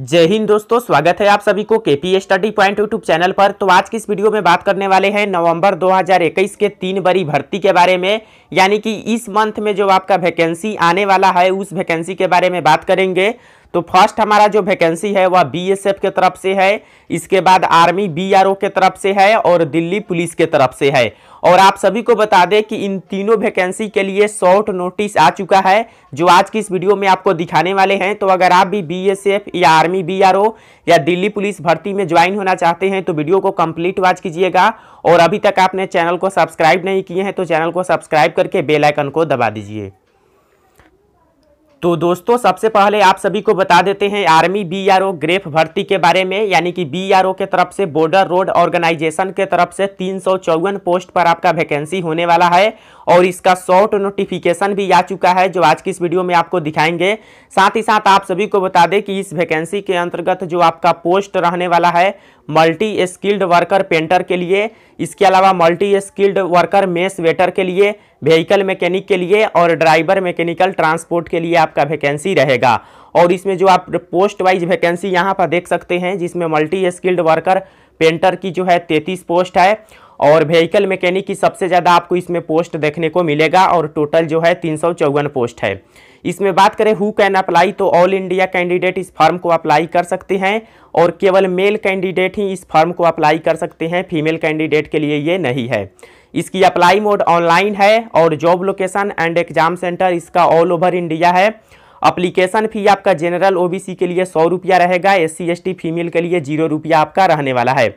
जय हिंद दोस्तों स्वागत है आप सभी को K KP study point YouTube channel पर तो आज की इस वीडियो में बात करने वाले हैं नवंबर 2021 के तीन बड़ी भर्ती के बारे में यानी कि इस मंथ में जो आपका वैकेंसी आने वाला है उस वैकेंसी के बारे में बात करेंगे तो फर्स्ट हमारा जो वैकेंसी है वह बीएसएफ के तरफ से है इसके बाद आर्मी बीआरओ के तरफ से है और दिल्ली पुलिस के तरफ से है और आप सभी को बता दें कि इन तीनों वैकेंसी के लिए शॉर्ट नोटिस आ चुका है जो आज की इस वीडियो में आपको दिखाने वाले हैं तो अगर आप भी बीएसएफ या आर्मी बीआरओ या दिल्ली पुलिस भर्ती में ज्वाइन होना चाहते हैं तो वीडियो को कंप्लीट वॉच कीजिएगा और अभी तक आपने चैनल को सब्सक्राइब नहीं किए हैं तो चैनल को सब्सक्राइब करके बेलाइकन को दबा दीजिए तो दोस्तों सबसे पहले आप सभी को बता देते हैं army B R O GREF भर्ती के बारे में यानी कि बी आर ओ के तरफ से बॉर्डर रोड ऑर्गेनाइजेशन के तरफ से तीन पोस्ट पर आपका वैकेंसी होने वाला है और इसका शॉर्ट नोटिफिकेशन भी आ चुका है जो आज की इस वीडियो में आपको दिखाएंगे साथ ही साथ आप सभी को बता दें कि इस वैकेंसी के अंतर्गत जो आपका पोस्ट रहने वाला है मल्टी स्किल्ड वर्कर पेंटर के लिए इसके अलावा multi skilled worker mess waiter के लिए व्हीकल मैकेनिक के लिए और ड्राइवर मैकेनिकल ट्रांसपोर्ट के लिए आप आपका वैकेंसी रहेगा और इसमें जो आप पोस्ट वाइज वैकेंसी यहाँ पर देख सकते हैं जिसमें मल्टी स्किल्ड वर्कर पेंटर की जो है तैतीस पोस्ट है और व्हीकल मैकेनिक की सबसे ज़्यादा आपको इसमें पोस्ट देखने को मिलेगा और टोटल जो है तीन पोस्ट है इसमें बात करें हु कैन अप्लाई तो ऑल इंडिया कैंडिडेट इस फॉर्म को अप्लाई कर सकते हैं और केवल मेल कैंडिडेट ही इस फॉर्म को अप्लाई कर सकते हैं फीमेल कैंडिडेट के लिए ये नहीं है इसकी अप्लाई मोड ऑनलाइन है और job location and exam centre इसका ऑल ओवर इंडिया है अप्लीकेशन फ़ी आपका जनरल ओबीसी के लिए सौ रुपया रहेगा एस सी फीमेल के लिए जीरो रुपया आपका रहने वाला है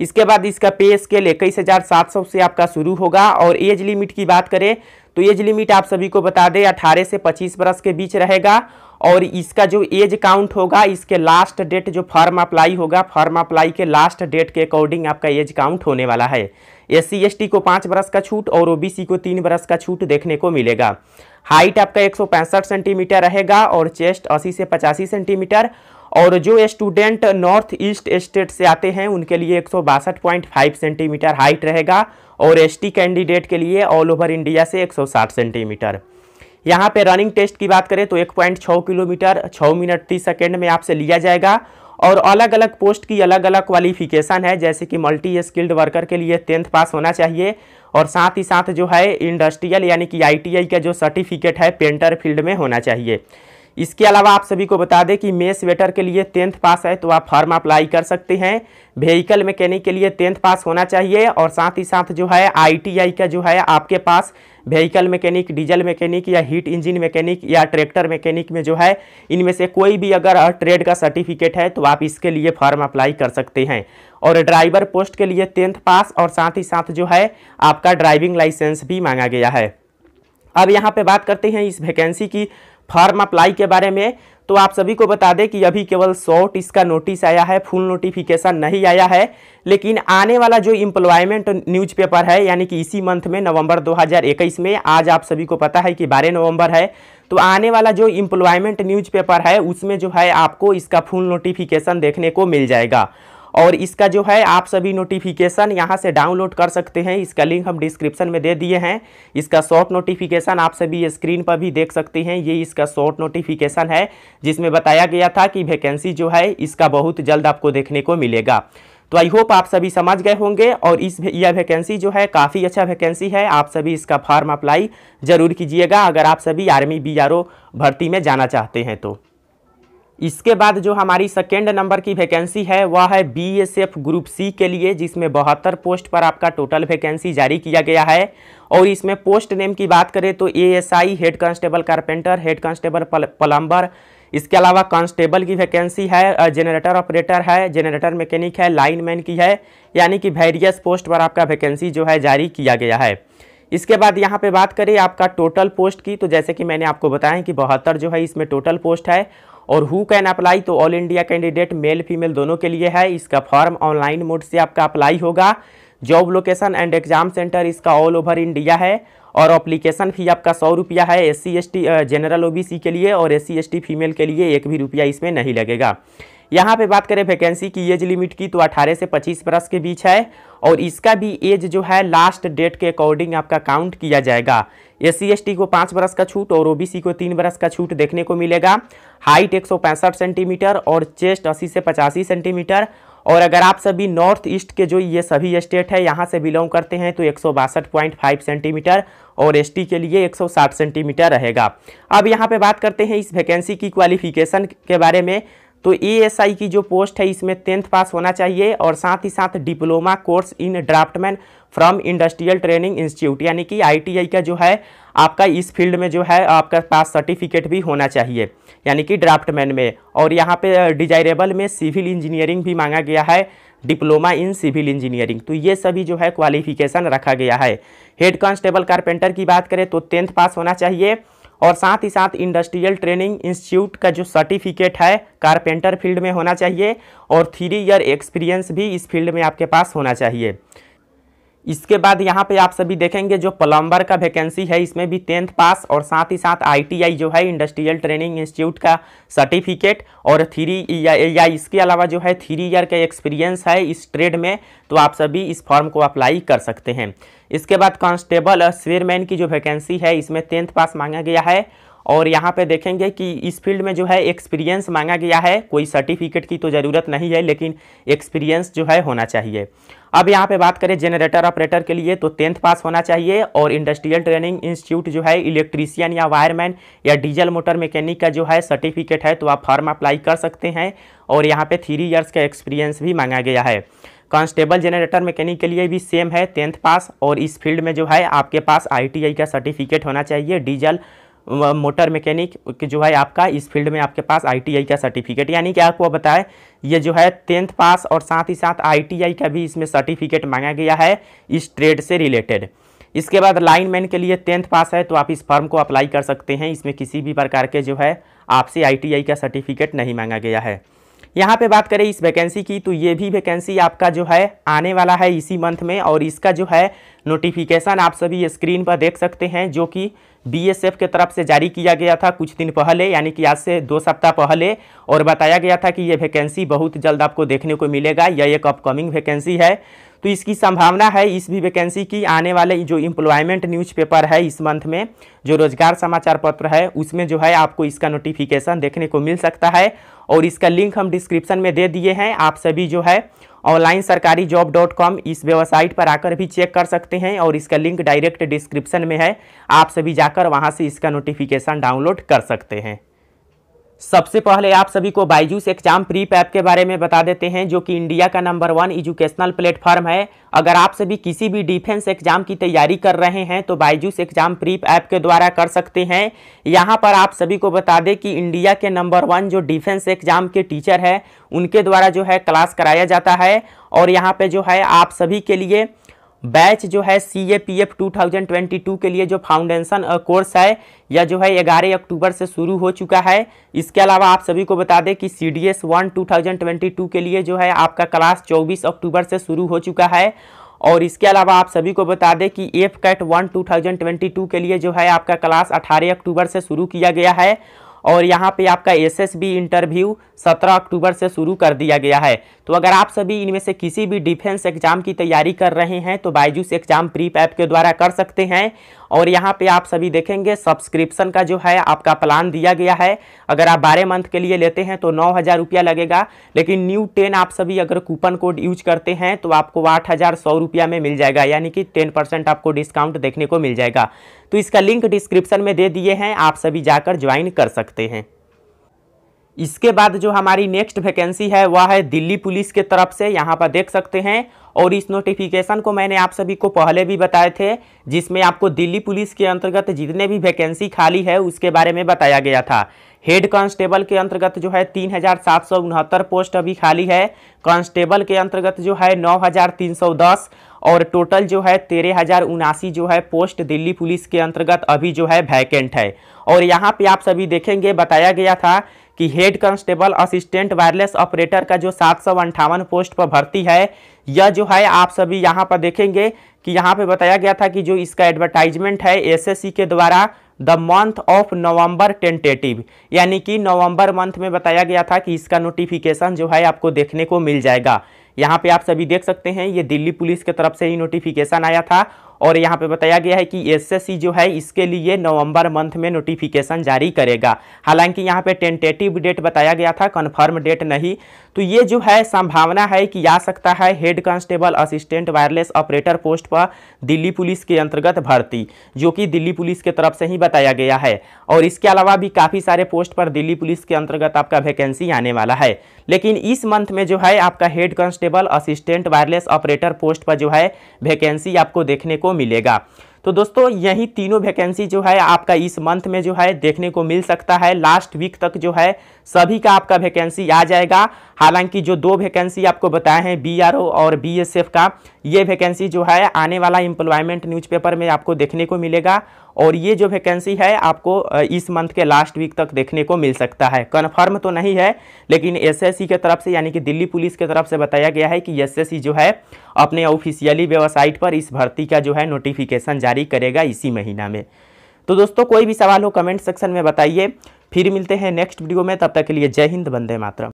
इसके बाद इसका पे स्केल इक्कीस हज़ार सात सौ से आपका शुरू होगा और एज लिमिट की बात करें तो एज लिमिट आप सभी को बता दें अठारह से पच्चीस बरस के बीच रहेगा और इसका जो एज काउंट होगा इसके लास्ट डेट जो फॉर्म अप्लाई होगा फॉर्म अप्लाई के लास्ट डेट के अकॉर्डिंग आपका एज काउंट होने वाला है एस सी को पाँच बरस का छूट और ओ को तीन बरस का छूट देखने को मिलेगा हाइट आपका एक सेंटीमीटर रहेगा और चेस्ट अस्सी से पचासी सेंटीमीटर और जो स्टूडेंट नॉर्थ ईस्ट स्टेट से आते हैं उनके लिए एक सेंटीमीटर हाइट रहेगा और एसटी कैंडिडेट के लिए ऑल ओवर इंडिया से 160 सेंटीमीटर यहाँ पे रनिंग टेस्ट की बात करें तो 1.6 किलोमीटर 6 मिनट 30 सेकेंड में आपसे लिया जाएगा और अलग अलग पोस्ट की अलग अलग क्वालिफिकेशन है जैसे कि मल्टी स्किल्ड वर्कर के लिए टेंथ पास होना चाहिए और साथ ही साथ जो है इंडस्ट्रियल यानी कि आईटीआई का जो सर्टिफिकेट है पेंटर फील्ड में होना चाहिए इसके अलावा आप सभी को बता दें कि मेस वेटर के लिए टेंथ पास है तो आप फॉर्म अप्लाई कर सकते हैं व्हीकल मैकेनिक के लिए टेंथ पास होना चाहिए और साथ ही साथ जो है आईटीआई का जो है आपके पास व्हीकल मैकेनिक डीजल मैकेनिक या हीट इंजन मैकेनिक या ट्रैक्टर मैकेनिक में जो है इनमें से कोई भी अगर ट्रेड का सर्टिफिकेट है तो आप इसके लिए फॉर्म अप्लाई कर सकते हैं और ड्राइवर पोस्ट के लिए टेंथ पास और साथ ही साथ जो है आपका ड्राइविंग लाइसेंस भी मांगा गया है अब यहाँ पे बात करते हैं इस वैकेंसी की फॉर्म अप्लाई के बारे में तो आप सभी को बता दें कि अभी केवल शॉर्ट इसका नोटिस आया है फुल नोटिफिकेशन नहीं आया है लेकिन आने वाला जो इम्प्लॉयमेंट न्यूज़पेपर है यानी कि इसी मंथ में नवंबर 2021 में आज आप सभी को पता है कि 12 नवंबर है तो आने वाला जो न्यूज़ न्यूज़पेपर है उसमें जो है आपको इसका फुल नोटिफिकेशन देखने को मिल जाएगा और इसका जो है आप सभी नोटिफिकेशन यहाँ से डाउनलोड कर सकते हैं इसका लिंक हम डिस्क्रिप्शन में दे दिए हैं इसका शॉर्ट नोटिफिकेशन आप सभी स्क्रीन पर भी देख सकते हैं ये इसका शॉर्ट नोटिफिकेशन है जिसमें बताया गया था कि वैकेंसी जो है इसका बहुत जल्द आपको देखने को मिलेगा तो आई होप आप सभी समझ गए होंगे और इस यह वैकेंसी जो है काफ़ी अच्छा वैकेंसी है आप सभी इसका फॉर्म अप्लाई जरूर कीजिएगा अगर आप सभी आर्मी बी भर्ती में जाना चाहते हैं तो इसके बाद जो हमारी सेकेंड नंबर की वैकेंसी है वह है बीएसएफ ग्रुप सी के लिए जिसमें बहत्तर पोस्ट पर आपका टोटल वैकेंसी जारी किया गया है और इसमें पोस्ट नेम की बात करें तो ASI head constable carpenter head constable पल, प्लम्बर इसके अलावा कांस्टेबल की वैकेंसी है जनरेटर ऑपरेटर है जनरेटर मैकेनिक है लाइनमैन की है यानी कि वेरियस पोस्ट पर आपका वैकेंसी जो है जारी किया गया है इसके बाद यहाँ पे बात करें आपका टोटल पोस्ट की तो जैसे कि मैंने आपको बताया कि बहत्तर जो है इसमें टोटल पोस्ट है और हु कैन अप्लाई तो all India candidate male female दोनों के लिए है इसका फॉर्म ऑनलाइन मोड से आपका अप्लाई होगा job location and exam centre इसका ऑल ओवर इंडिया है और अप्लीकेशन फी आपका सौ रुपया है एस सी जनरल ओबीसी के लिए और एस सी फीमेल के लिए एक भी रुपया इसमें नहीं लगेगा यहाँ पे बात करें वैकेंसी की एज लिमिट की तो 18 से 25 बरस के बीच है और इसका भी एज जो है लास्ट डेट के अकॉर्डिंग आपका काउंट किया जाएगा एस सी को पाँच बरस का छूट और ओबीसी को तीन बरस का छूट देखने को मिलेगा हाइट एक सेंटीमीटर और चेस्ट अस्सी से पचासी सेंटीमीटर और अगर आप सभी नॉर्थ ईस्ट के जो ये सभी स्टेट है यहाँ से बिलोंग करते हैं तो एक सेंटीमीटर और एसटी के लिए 160 सेंटीमीटर रहेगा अब यहाँ पे बात करते हैं इस वैकेंसी की क्वालिफिकेशन के बारे में तो ई की जो पोस्ट है इसमें टेंथ पास होना चाहिए और साथ ही साथ diploma course in draftsman from industrial training institute यानी कि आईटीआई का जो है आपका इस फील्ड में जो है आपका पास सर्टिफिकेट भी होना चाहिए यानी कि ड्राफ्टमैन में और यहाँ पे डिजायरेबल में सिविल इंजीनियरिंग भी मांगा गया है डिप्लोमा इन सिविल इंजीनियरिंग तो ये सभी जो है क्वालिफिकेशन रखा गया है हेड कांस्टेबल कारपेंटर की बात करें तो टेंथ पास होना चाहिए और साथ ही साथ इंडस्ट्रियल ट्रेनिंग इंस्टीट्यूट का जो सर्टिफिकेट है कारपेंटर फील्ड में होना चाहिए और थ्री ईयर एक्सपीरियंस भी इस फील्ड में आपके पास होना चाहिए इसके बाद यहाँ पे आप सभी देखेंगे जो प्लम्बर का वैकेंसी है इसमें भी टेंथ पास और साथ ही साथ आईटीआई जो है इंडस्ट्रियल ट्रेनिंग इंस्टीट्यूट का सर्टिफिकेट और थ्री या, या इसके अलावा जो है थ्री ईयर का एक्सपीरियंस है इस ट्रेड में तो आप सभी इस फॉर्म को अप्लाई कर सकते हैं इसके बाद कांस्टेबल स्वेयरमैन uh, की जो वैकेंसी है इसमें टेंथ पास मांगा गया है और यहाँ पे देखेंगे कि इस फील्ड में जो है एक्सपीरियंस मांगा गया है कोई सर्टिफिकेट की तो ज़रूरत नहीं है लेकिन एक्सपीरियंस जो है होना चाहिए अब यहाँ पे बात करें जनरेटर ऑपरेटर के लिए तो टेंथ पास होना चाहिए और इंडस्ट्रियल ट्रेनिंग इंस्टीट्यूट जो है इलेक्ट्रीशियन या वायरमैन या डीजल मोटर मैकेनिक का जो है सर्टिफिकेट है तो आप फॉर्म अप्लाई कर सकते हैं और यहाँ पर थ्री ईयर्स का एक्सपीरियंस भी मांगा गया है कांस्टेबल जनरेटर मैकेनिक के लिए भी सेम है टेंथ पास और इस फील्ड में जो है आपके पास आई का सर्टिफिकेट होना चाहिए डीजल मोटर मैकेनिक जो है आपका इस फील्ड में आपके पास आईटीआई का सर्टिफिकेट यानी कि आपको बताएं ये जो है टेंथ पास और साथ ही साथ आईटीआई का भी इसमें सर्टिफिकेट मांगा गया है इस ट्रेड से रिलेटेड इसके बाद लाइन मैन के लिए टेंथ पास है तो आप इस फॉर्म को अप्लाई कर सकते हैं इसमें किसी भी प्रकार के जो है आपसे आई का सर्टिफिकेट नहीं मांगा गया है यहाँ पे बात करें इस वैकेंसी की तो ये भी वैकेंसी आपका जो है आने वाला है इसी मंथ में और इसका जो है नोटिफिकेशन आप सभी स्क्रीन पर देख सकते हैं जो कि बीएसएफ के तरफ से जारी किया गया था कुछ दिन पहले यानी कि आज से दो सप्ताह पहले और बताया गया था कि ये वैकेंसी बहुत जल्द आपको देखने को मिलेगा यह एक अपकमिंग वैकेंसी है तो इसकी संभावना है इस भी वैकेंसी की आने वाले जो इम्प्लॉयमेंट न्यूज़पेपर है इस मंथ में जो रोजगार समाचार पत्र है उसमें जो है आपको इसका नोटिफिकेशन देखने को मिल सकता है और इसका लिंक हम डिस्क्रिप्शन में दे दिए हैं आप सभी जो है ऑनलाइन सरकारी जॉब डॉट कॉम इस वेबसाइट पर आकर भी चेक कर सकते हैं और इसका लिंक डायरेक्ट डिस्क्रिप्शन में है आप सभी जाकर वहाँ से इसका नोटिफिकेशन डाउनलोड कर सकते हैं सबसे पहले आप सभी को बाइजूस एग्जाम प्री पैप के बारे में बता देते हैं जो कि इंडिया का नंबर वन एजुकेशनल प्लेटफॉर्म है अगर आप सभी किसी भी डिफेंस एग्जाम की तैयारी कर रहे हैं तो बाइजूस एग्जाम प्रीप ऐप के द्वारा कर सकते हैं यहाँ पर आप सभी को बता दें कि इंडिया के नंबर वन जो डिफेंस एग्जाम के टीचर है उनके द्वारा जो है क्लास कराया जाता है और यहाँ पर जो है आप सभी के लिए बैच जो है C A P F two thousand twenty two के लिए जो फाउंडेशन कोर्स है यह जो है ग्यारह अक्टूबर से शुरू हो चुका है इसके अलावा आप सभी को बता दें कि C D S one two thousand twenty two के लिए जो है आपका क्लास चौबीस अक्टूबर से शुरू हो चुका है और इसके अलावा आप सभी को बता दें कि AFCAT one two thousand twenty two के लिए जो है आपका क्लास अठारह अक्टूबर से शुरू किया गया है और यहाँ पे आपका एसएसबी इंटरव्यू 17 अक्टूबर से शुरू कर दिया गया है तो अगर आप सभी इनमें से किसी भी डिफेंस एग्जाम की तैयारी कर रहे हैं तो बायजूस एग्जाम प्रीप ऐप के द्वारा कर सकते हैं और यहाँ पे आप सभी देखेंगे सब्सक्रिप्शन का जो है आपका प्लान दिया गया है अगर आप बारह मंथ के लिए लेते हैं तो नौ हज़ार रुपया लगेगा लेकिन न्यू टेन आप सभी अगर कूपन कोड यूज करते हैं तो आपको आठ हज़ार सौ रुपया में मिल जाएगा यानी कि टेन परसेंट आपको डिस्काउंट देखने को मिल जाएगा तो इसका लिंक डिस्क्रिप्शन में दे दिए हैं आप सभी जाकर ज्वाइन कर सकते हैं इसके बाद जो हमारी नेक्स्ट वैकेंसी है वह है दिल्ली पुलिस के तरफ से यहाँ पर देख सकते हैं और इस नोटिफिकेशन को मैंने आप सभी को पहले भी बताए थे जिसमें आपको दिल्ली पुलिस के अंतर्गत जितने भी वैकेंसी खाली है उसके बारे में बताया गया था हेड कांस्टेबल के अंतर्गत जो है तीन हजार सात सौ उनहत्तर पोस्ट अभी खाली है कांस्टेबल के अंतर्गत जो है नौ हजार तीन सौ दस और टोटल जो है तेरह हजार उनासी जो है पोस्ट दिल्ली पुलिस के अंतर्गत अभी जो है वैकेंट है और यहाँ पे आप सभी देखेंगे बताया गया था कि head constable assistant wireless operator का जो सात पोस्ट पर भर्ती है यह जो है आप सभी यहाँ पर देखेंगे कि यहाँ पे बताया गया था कि जो इसका एडवर्टाइजमेंट है एस के द्वारा the month of November tentative यानी कि नवंबर मंथ में बताया गया था कि इसका नोटिफिकेशन जो है आपको देखने को मिल जाएगा यहाँ पे आप सभी देख सकते हैं ये दिल्ली पुलिस के तरफ से ही नोटिफिकेशन आया था और यहाँ पे बताया गया है कि एसएससी जो है इसके लिए नवंबर मंथ में नोटिफिकेशन जारी करेगा हालांकि यहाँ पे टेंटेटिव डेट बताया गया था कन्फर्म डेट नहीं तो ये जो है संभावना है कि आ सकता है head constable assistant wireless operator post पर दिल्ली पुलिस के अंतर्गत भर्ती जो कि दिल्ली पुलिस के तरफ से ही बताया गया है और इसके अलावा भी काफ़ी सारे पोस्ट पर दिल्ली पुलिस के अंतर्गत आपका वैकेंसी आने वाला है लेकिन इस मंथ में जो है आपका head constable assistant wireless operator post पर जो है वैकेंसी आपको देखने को मिलेगा तो दोस्तों यही तीनों वैकेंसी जो है आपका इस मंथ में जो है देखने को मिल सकता है लास्ट वीक तक जो है सभी का आपका वैकेंसी आ जाएगा हालांकि जो दो वैकेंसी आपको बताए हैं बी और बी का ये वैकेंसी जो है आने वाला एम्प्लॉयमेंट न्यूज़पेपर में आपको देखने को मिलेगा और ये जो वैकेंसी है आपको इस मंथ के लास्ट वीक तक देखने को मिल सकता है कन्फर्म तो नहीं है लेकिन एसएससी के तरफ से यानी कि दिल्ली पुलिस के तरफ से बताया गया है कि एसएससी जो है अपने ऑफिशियली वेबसाइट पर इस भर्ती का जो है नोटिफिकेशन जारी करेगा इसी महीना में तो दोस्तों कोई भी सवाल हो कमेंट सेक्शन में बताइए फिर मिलते हैं नेक्स्ट वीडियो में तब तक के लिए जय हिंद वंदे मातरम